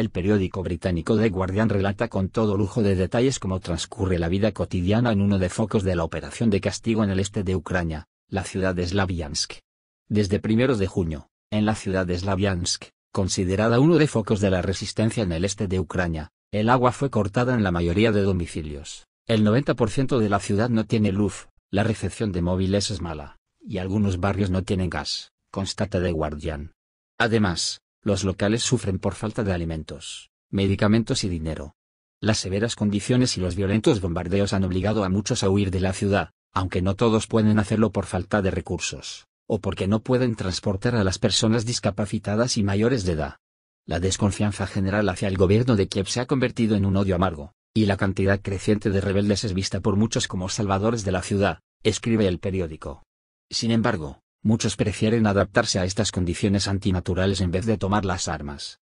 El periódico británico The Guardian relata con todo lujo de detalles cómo transcurre la vida cotidiana en uno de focos de la operación de castigo en el este de Ucrania, la ciudad de Slavyansk. Desde primeros de junio, en la ciudad de Slavyansk, considerada uno de focos de la resistencia en el este de Ucrania, el agua fue cortada en la mayoría de domicilios. El 90% de la ciudad no tiene luz, la recepción de móviles es mala, y algunos barrios no tienen gas, constata The Guardian. Además, los locales sufren por falta de alimentos, medicamentos y dinero. Las severas condiciones y los violentos bombardeos han obligado a muchos a huir de la ciudad, aunque no todos pueden hacerlo por falta de recursos, o porque no pueden transportar a las personas discapacitadas y mayores de edad. La desconfianza general hacia el gobierno de Kiev se ha convertido en un odio amargo, y la cantidad creciente de rebeldes es vista por muchos como salvadores de la ciudad, escribe el periódico. Sin embargo, muchos prefieren adaptarse a estas condiciones antinaturales en vez de tomar las armas.